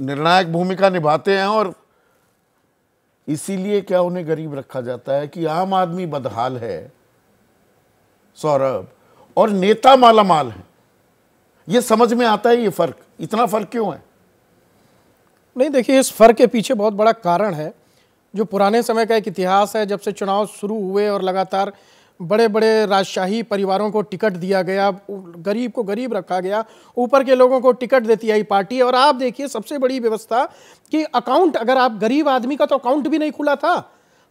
निर्णायक भूमिका निभाते हैं और इसीलिए क्या उन्हें गरीब रखा जाता है कि आम आदमी बदहाल है सौरभ और नेता माला माल है ये समझ में आता है ये फर्क इतना फर्क क्यों है नहीं देखिए इस फर्क के पीछे बहुत बड़ा कारण है जो पुराने समय का एक इतिहास है जब से चुनाव शुरू हुए और लगातार बड़े बड़े राजशाही परिवारों को टिकट दिया गया गरीब को गरीब रखा गया ऊपर के लोगों को टिकट देती आई पार्टी और आप देखिए सबसे बड़ी व्यवस्था कि अकाउंट अगर आप गरीब आदमी का तो अकाउंट भी नहीं खुला था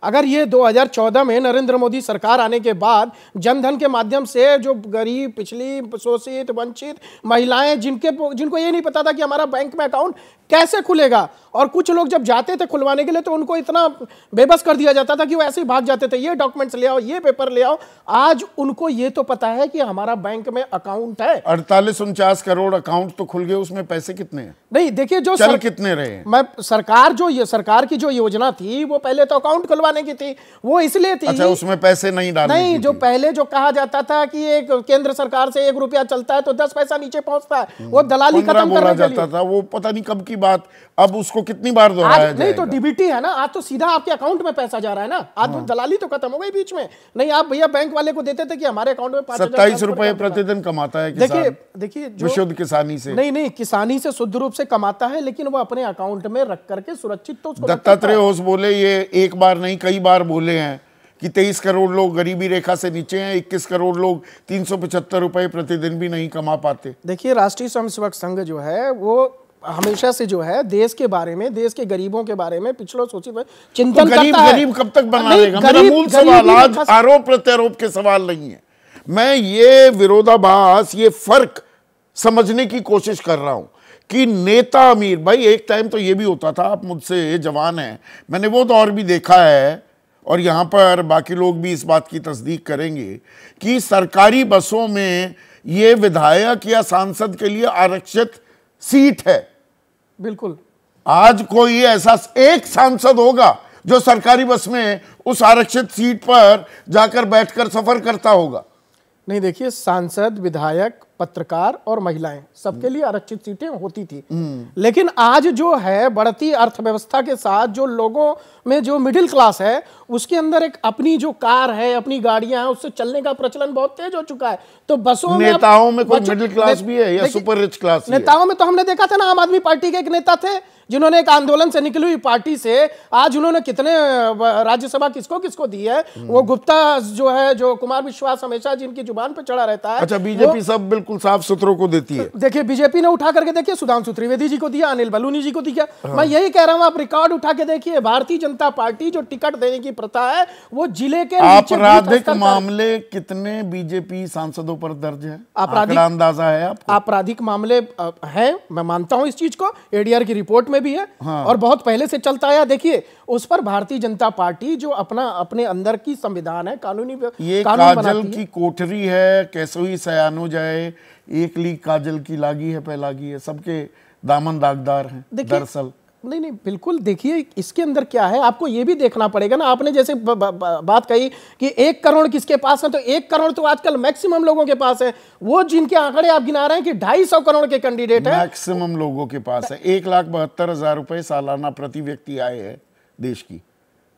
अगर ये 2014 में नरेंद्र मोदी सरकार आने के बाद जनधन के माध्यम से जो गरीब पिछली शोषित वंचित महिलाएं जिनके जिनको ये नहीं पता था कि हमारा बैंक में अकाउंट कैसे खुलेगा और कुछ लोग जब जाते थे खुलवाने के लिए तो उनको इतना बेबस कर दिया जाता था कि वो ऐसे ही भाग जाते थे ये डॉक्यूमेंट्स ले आओ ये पेपर ले आओ आज उनको ये तो पता है कि हमारा बैंक में अकाउंट है अड़तालीस उनचास करोड़ अकाउंट तो खुल गए उसमें पैसे कितने है? नहीं देखिए जो सर, कितने रहे मैं सरकार जो ये सरकार की जो योजना थी वो पहले तो अकाउंट खुलवा करवाने की थी वो इसलिए थी अच्छा उसमें पैसे नहीं डाले नहीं जो पहले जो कहा जाता था कि एक केंद्र सरकार से एक रुपया चलता है तो दस पैसा नीचे पहुंचता है वो हम्म। दलाली खत्म करने जाता था वो पता नहीं कब की बात अब उसको कितनी बार दोहराया नहीं तो डीबीटी है ना आज तो सीधा आपके अकाउंट में पैसा जा रहा है ना आज तो हाँ। दलाली तो खत्म हो गई बीच में नहीं आप भैया बैंक वाले को देते थे कि हमारे अकाउंट में सत्ताईस रुपए प्रतिदिन कमाता है देखिए देखिए शुद्ध किसानी से नहीं नहीं किसानी से शुद्ध रूप से कमाता है लेकिन वो अपने अकाउंट में रख करके सुरक्षित तो उसको दत्तात्रेय होस बोले ये एक बार नहीं कई बार बोले हैं कि 23 करोड़ लोग गरीबी रेखा से नीचे हैं 21 करोड़ लोग तीन रुपए प्रतिदिन भी नहीं कमा पाते देखिए राष्ट्रीय स्वयंसेवक संघ जो है वो हमेशा से जो है देश के बारे में देश के गरीबों के बारे में पिछड़ों सोची चिंतन तो गरीब करता गरीब कब तक बना लेगा मेरा मूल सवाल आज आरोप प्रत्यारोप के सवाल नहीं है मैं ये विरोधाभास ये फर्क समझने की कोशिश कर रहा हूं कि नेता अमीर भाई एक टाइम तो ये भी होता था आप मुझसे जवान हैं मैंने वो दौर तो भी देखा है और यहाँ पर बाकी लोग भी इस बात की तस्दीक करेंगे कि सरकारी बसों में ये विधायक या सांसद के लिए आरक्षित सीट है बिल्कुल आज कोई ऐसा एक सांसद होगा जो सरकारी बस में उस आरक्षित सीट पर जाकर बैठकर सफर करता होगा नहीं देखिए सांसद विधायक पत्रकार और महिलाएं सबके लिए आरक्षित सीटें होती थी हम्म। लेकिन आज जो है बढ़ती अर्थव्यवस्था के साथ जो लोगों में जो मिडिल क्लास है उसके अंदर एक अपनी जो कार है अपनी गाड़ियां हैं उससे चलने का प्रचलन बहुत तेज हो चुका है तो बसों नेताओं में, में कोई मिडिल क्लास भी है या सुपर रिच क्लास नेताओं में तो हमने देखा था ना आम आदमी पार्टी के एक नेता थे जिन्होंने एक आंदोलन से निकली हुई पार्टी से आज उन्होंने कितने राज्यसभा किसको किसको दी है हम्म। वो गुप्ता जो है जो कुमार विश्वास हमेशा जिनकी जुबान पर चढ़ा रहता है अच्छा बीजेपी सब बिल्कुल साफ सुथरों को देती है देखिए बीजेपी ने उठा करके देखिए सुधांशु त्रिवेदी जी को दिया अनिल बलूनी जी को दिया हाँ। मैं यही कह रहा हूँ आप रिकॉर्ड उठा के देखिए भारतीय जनता पार्टी जो टिकट देने की प्रथा है वो जिले के आपराधिक मामले कितने बीजेपी सांसदों पर दर्ज है आपराधिक अंदाजा है आपराधिक मामले हैं मैं मानता हूँ इस चीज को एडीआर की रिपोर्ट में में भी है हाँ। और बहुत पहले से चलता आया देखिए उस पर भारतीय जनता पार्टी जो अपना अपने अंदर की संविधान है कानूनी ये कानून काजल की कोठरी है कैसो ही सयानो जाए एक ली काजल की लागी है पहलागी है सबके दामन दागदार है दरअसल नहीं नहीं बिल्कुल देखिए इसके अंदर क्या है आपको ये भी देखना पड़ेगा ना आपने जैसे ब, ब, ब, बात कही कि एक करोड़ किसके पास है तो एक करोड़ तो आजकल मैक्सिमम लोगों के पास है वो जिनके आंकड़े आप गिना रहे हैं कि ढाई सौ करोड़ के कैंडिडेट है मैक्सिमम लोगों के पास है एक लाख बहत्तर हजार रुपए सालाना प्रति व्यक्ति आए है देश की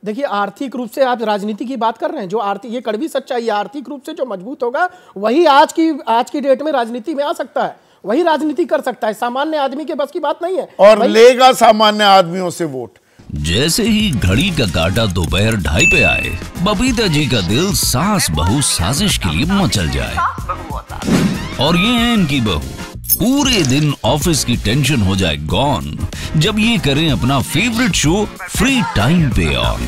देखिए आर्थिक रूप से आप राजनीति की बात कर रहे हैं जो आर्थिक ये कड़वी सच्चाई है आर्थिक रूप से जो मजबूत होगा वही आज की आज की डेट में राजनीति में आ सकता है वही राजनीति कर सकता है सामान्य आदमी के बस की बात नहीं है और लेगा सामान्य आदमियों से वोट जैसे ही घड़ी का काटा दोपहर ढाई पे आए बबीता जी का दिल सास बहु साजिश के लिए मचल जाए और ये है इनकी बहू पूरे दिन ऑफिस की टेंशन हो जाए गॉन जब ये करें अपना फेवरेट शो फ्री टाइम पे ऑन